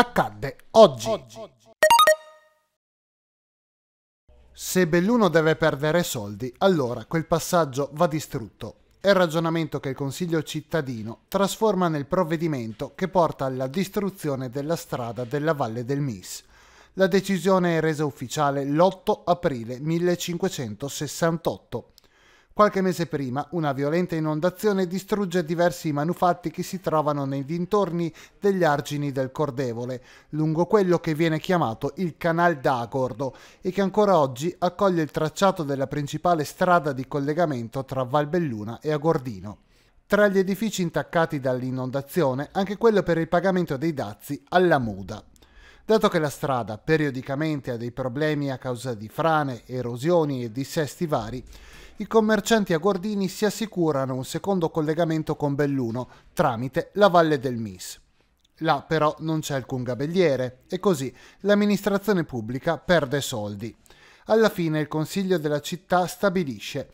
accadde oggi. oggi. Se Belluno deve perdere soldi, allora quel passaggio va distrutto. È il ragionamento che il Consiglio cittadino trasforma nel provvedimento che porta alla distruzione della strada della Valle del Mis. La decisione è resa ufficiale l'8 aprile 1568. Qualche mese prima una violenta inondazione distrugge diversi manufatti che si trovano nei dintorni degli argini del Cordevole, lungo quello che viene chiamato il Canal d'Agordo e che ancora oggi accoglie il tracciato della principale strada di collegamento tra Valbelluna e Agordino. Tra gli edifici intaccati dall'inondazione anche quello per il pagamento dei dazi alla Muda. Dato che la strada periodicamente ha dei problemi a causa di frane, erosioni e dissesti vari, i commercianti a Gordini si assicurano un secondo collegamento con Belluno tramite la Valle del Mis. Là però non c'è alcun gabelliere e così l'amministrazione pubblica perde soldi. Alla fine il consiglio della città stabilisce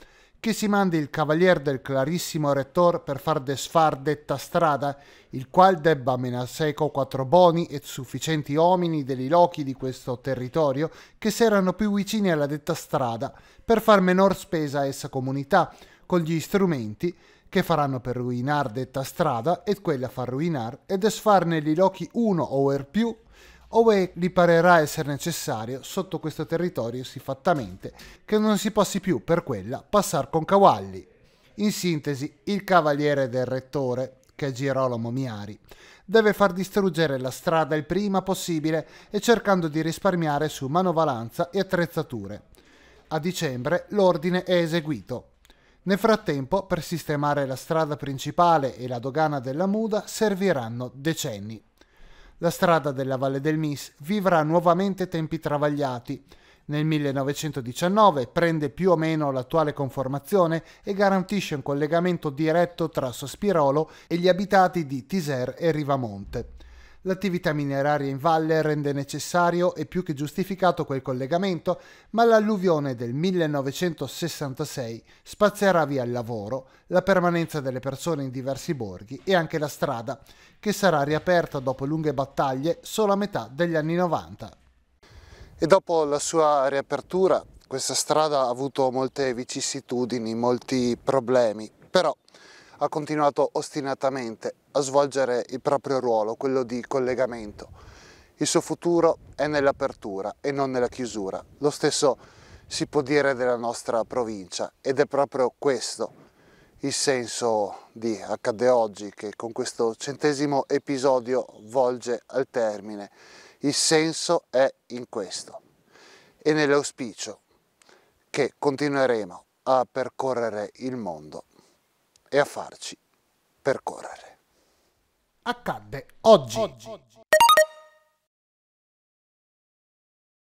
che si mandi il cavalier del clarissimo rettor per far desfar detta strada, il qual debba seco quattro boni e sufficienti omini degli lochi di questo territorio che s'erano più vicini alla detta strada, per far menor spesa a essa comunità, con gli strumenti che faranno per ruinar detta strada e quella far ruinar e desfarne gli lochi uno o er più Owe riparerà essere necessario sotto questo territorio siffattamente che non si possa più per quella passar con cavalli. In sintesi, il cavaliere del rettore, che è Girolamo Miari, deve far distruggere la strada il prima possibile e cercando di risparmiare su manovalanza e attrezzature. A dicembre l'ordine è eseguito. Nel frattempo, per sistemare la strada principale e la dogana della Muda serviranno decenni la strada della Valle del Mis vivrà nuovamente tempi travagliati. Nel 1919 prende più o meno l'attuale conformazione e garantisce un collegamento diretto tra Sospirolo e gli abitati di Tiser e Rivamonte. L'attività mineraria in valle rende necessario e più che giustificato quel collegamento, ma l'alluvione del 1966 spazzerà via il lavoro, la permanenza delle persone in diversi borghi e anche la strada, che sarà riaperta dopo lunghe battaglie solo a metà degli anni 90. E dopo la sua riapertura questa strada ha avuto molte vicissitudini, molti problemi, però ha continuato ostinatamente a svolgere il proprio ruolo, quello di collegamento. Il suo futuro è nell'apertura e non nella chiusura. Lo stesso si può dire della nostra provincia ed è proprio questo il senso di Accade Oggi che con questo centesimo episodio volge al termine. Il senso è in questo e nell'auspicio che continueremo a percorrere il mondo e a farci percorrere. Accadde oggi. oggi.